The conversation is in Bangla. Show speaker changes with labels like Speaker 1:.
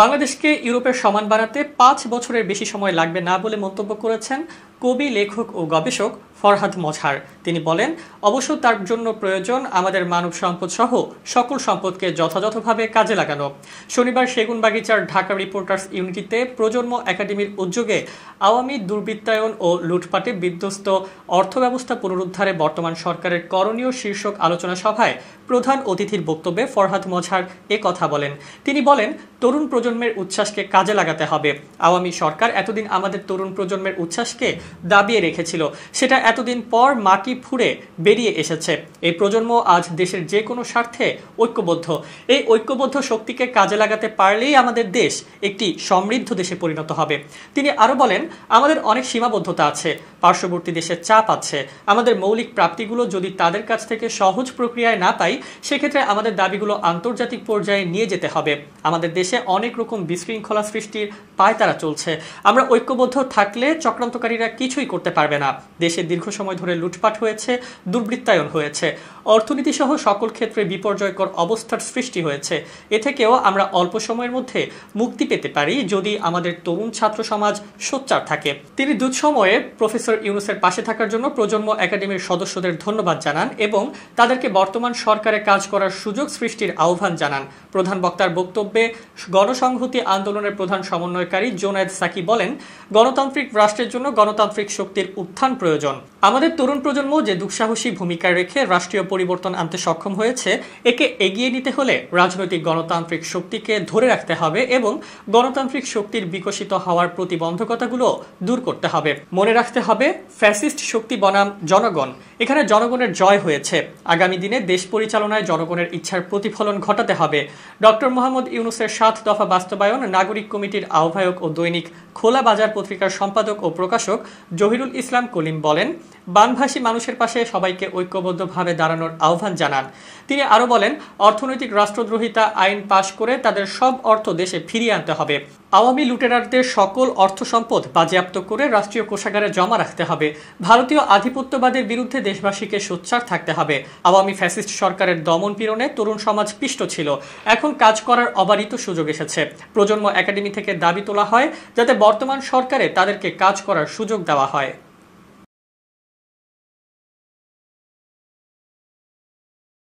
Speaker 1: বাংলাদেশকে ইউরোপের সমান বানাতে পাঁচ বছরের বেশি সময় লাগবে না বলে মন্তব্য করেছেন কবি লেখক ও গবেষক ফরহাদ মজহার তিনি বলেন অবশ্য তার জন্য প্রয়োজন আমাদের মানব সম্পদ সহ সকল সম্পদকে যথাযথভাবে কাজে লাগানো শনিবার সেগুনবাগিচার ঢাকা রিপোর্টার্স ইউনিটিতে প্রজন্ম একাডেমির উদ্যোগে আওয়ামী দুর্বৃত্তায়ন ও লুটপাটে বিধ্বস্ত অর্থব্যবস্থা পুনরুদ্ধারে বর্তমান সরকারের করণীয় শীর্ষক আলোচনা সভায় প্রধান অতিথির বক্তব্যে ফরহাদ মজহার এ কথা বলেন তিনি বলেন তরুণ প্রজন্মের উচ্ছ্বাসকে কাজে লাগাতে হবে আওয়ামী সরকার এতদিন আমাদের তরুণ প্রজন্মের উচ্ছ্বাসকে দাবিয়ে রেখেছিল সেটা এতদিন পর মাটি ফুঁড়ে বেরিয়ে এসেছে এই প্রজন্ম আজ দেশের যে কোনো স্বার্থে ঐক্যবদ্ধ এই ঐক্যবদ্ধ শক্তিকে কাজে লাগাতে পারলেই আমাদের দেশ একটি সমৃদ্ধ দেশে পরিণত হবে তিনি আরও বলেন আমাদের অনেক সীমাবদ্ধতা আছে পার্শ্ববর্তী দেশের চাপ আছে আমাদের মৌলিক প্রাপ্তিগুলো যদি তাদের কাছ থেকে সহজ প্রক্রিয়ায় না পাই সেক্ষেত্রে আমাদের দাবিগুলো আন্তর্জাতিক পর্যায়ে নিয়ে যেতে হবে আমাদের দেশে অনেক রকম বিশৃঙ্খলা সৃষ্টির পায় তারা চলছে আমরা ঐক্যবদ্ধ থাকলে চক্রান্তকারীরা কিছুই করতে পারবে না দেশে দীর্ঘ সময় ধরে লুটপাট হয়েছে দুর্বৃত্তায়ন হয়েছে অর্থনীতি সহ সকল ক্ষেত্রে বিপর্যয়কর অবস্থার সৃষ্টি হয়েছে এ থেকেও আমরা অল্প সময়ের মধ্যে মুক্তি পেতে পারি যদি আমাদের তরুণ ছাত্র সমাজ সোচ্চার থাকে তিনি সময়ে প্রফেসর ইউনুসের পাশে থাকার জন্য প্রজন্ম একাডেমির সদস্যদের ধন্যবাদ জানান এবং তাদেরকে বর্তমান সরকারে কাজ করার সুযোগ সৃষ্টির আহ্বান জানান প্রধান বক্তার বক্তব্যে গণসংহতি আন্দোলনের প্রধান সমন্বয়কারী জোনায়েদ সাকি বলেন গণতান্ত্রিক রাষ্ট্রের জন্য গণতান্ত্রিক গণতান্ত্রিক শক্তির উত্থান প্রয়োজন আমাদের তরুণ প্রজন্ম যে দুঃসাহসী ভূমিকা রেখে রাষ্ট্রীয় পরিবর্তন আনতে সক্ষম হয়েছে একে এগিয়ে নিতে হলে রাজনৈতিক গণতান্ত্রিক শক্তিকে ধরে রাখতে হবে এবং গণতান্ত্রিক শক্তির বিকশিত হওয়ার প্রতিবন্ধকতাগুলো দূর করতে হবে মনে রাখতে হবে ফ্যাসিস্ট শক্তি বনাম জনগণ এখানে জনগণের জয় হয়েছে আগামী দিনে দেশ পরিচালনায় জনগণের ইচ্ছার প্রতিফলন ঘটাতে হবে ডক্টর মোহাম্মদ ইউনুসের সাত দফা বাস্তবায়ন নাগরিক কমিটির আহ্বায়ক ও দৈনিক খোলা বাজার পত্রিকার সম্পাদক ও প্রকাশক জহিরুল ইসলাম কলিম বলেন বানভাসী মানুষের পাশে সবাইকে ঐক্যবদ্ধভাবে দাঁড়ানোর আহ্বান জানান তিনি আরও বলেন অর্থনৈতিক রাষ্ট্রদ্রোহিতা আইন পাশ করে তাদের সব অর্থ দেশে ফিরিয়ে আনতে হবে আওয়ামী লুটেরারদের সকল অর্থ সম্পদ বাজেয়াপ্ত করে রাষ্ট্রীয় কোষাগারে জমা রাখতে হবে ভারতীয় আধিপত্যবাদের বিরুদ্ধে দেশবাসীকে সোচ্চার থাকতে হবে আওয়ামী ফ্যাসিস্ট সরকারের দমন পীড়নে তরুণ সমাজ পিষ্ট ছিল এখন কাজ করার অবারিত সুযোগ এসেছে প্রজন্ম একাডেমি থেকে দাবি তোলা হয় যাতে বর্তমান সরকারে তাদেরকে কাজ করার সুযোগ 打完牌。